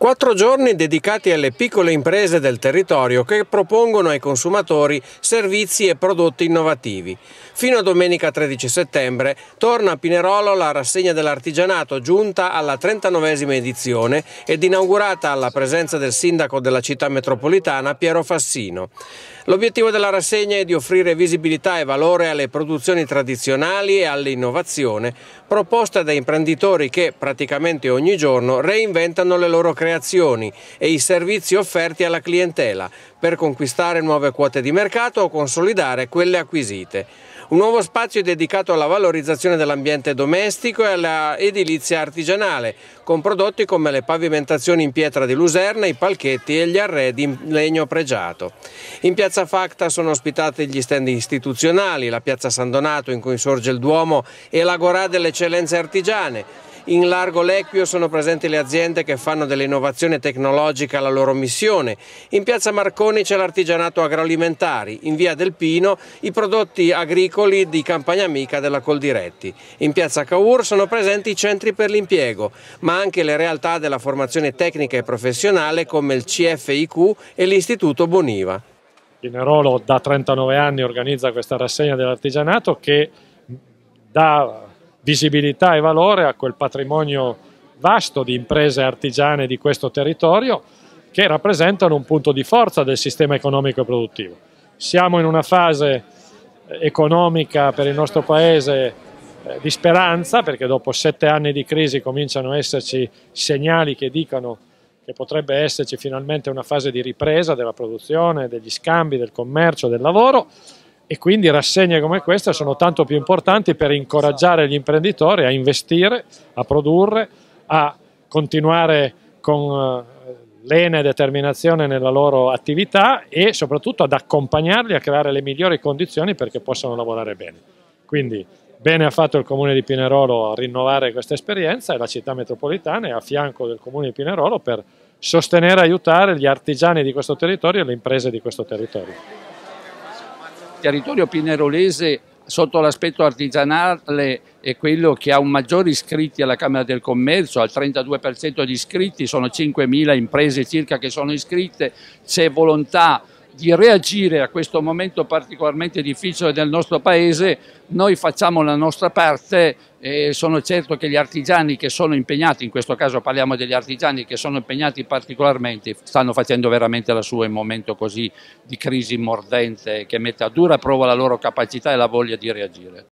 Quattro giorni dedicati alle piccole imprese del territorio che propongono ai consumatori servizi e prodotti innovativi. Fino a domenica 13 settembre torna a Pinerolo la rassegna dell'artigianato giunta alla 39esima edizione ed inaugurata alla presenza del sindaco della città metropolitana Piero Fassino. L'obiettivo della rassegna è di offrire visibilità e valore alle produzioni tradizionali e all'innovazione proposta da imprenditori che praticamente ogni giorno reinventano le loro creazioni creazioni e i servizi offerti alla clientela per conquistare nuove quote di mercato o consolidare quelle acquisite. Un nuovo spazio è dedicato alla valorizzazione dell'ambiente domestico e alla edilizia artigianale, con prodotti come le pavimentazioni in pietra di luserna, i palchetti e gli arredi in legno pregiato. In piazza Facta sono ospitati gli stand istituzionali, la piazza San Donato in cui sorge il Duomo e l'Agorà delle Eccellenze Artigiane, in largo Lecquio sono presenti le aziende che fanno dell'innovazione tecnologica la loro missione. In piazza Marconi c'è l'artigianato agroalimentare, in via del Pino i prodotti agricoli di Campagna Amica della Coldiretti. In piazza Caur sono presenti i centri per l'impiego, ma anche le realtà della formazione tecnica e professionale come il CFIQ e l'Istituto Boniva. Pinerolo da 39 anni organizza questa rassegna dell'artigianato che dà visibilità e valore a quel patrimonio vasto di imprese artigiane di questo territorio che rappresentano un punto di forza del sistema economico e produttivo. Siamo in una fase eh, economica per il nostro Paese eh, di speranza, perché dopo sette anni di crisi cominciano a esserci segnali che dicono che potrebbe esserci finalmente una fase di ripresa della produzione, degli scambi, del commercio, del lavoro e quindi rassegne come questa sono tanto più importanti per incoraggiare gli imprenditori a investire, a produrre, a continuare con eh, lena e determinazione nella loro attività e soprattutto ad accompagnarli a creare le migliori condizioni perché possano lavorare bene. Quindi bene ha fatto il Comune di Pinerolo a rinnovare questa esperienza e la città metropolitana è a fianco del Comune di Pinerolo per sostenere e aiutare gli artigiani di questo territorio e le imprese di questo territorio territorio pinerolese sotto l'aspetto artigianale è quello che ha un maggior iscritti alla Camera del Commercio, al 32% di iscritti, sono 5.000 imprese circa che sono iscritte, c'è volontà di reagire a questo momento particolarmente difficile del nostro Paese, noi facciamo la nostra parte e sono certo che gli artigiani che sono impegnati, in questo caso parliamo degli artigiani che sono impegnati particolarmente, stanno facendo veramente la sua in un momento così di crisi mordente che mette a dura prova la loro capacità e la voglia di reagire.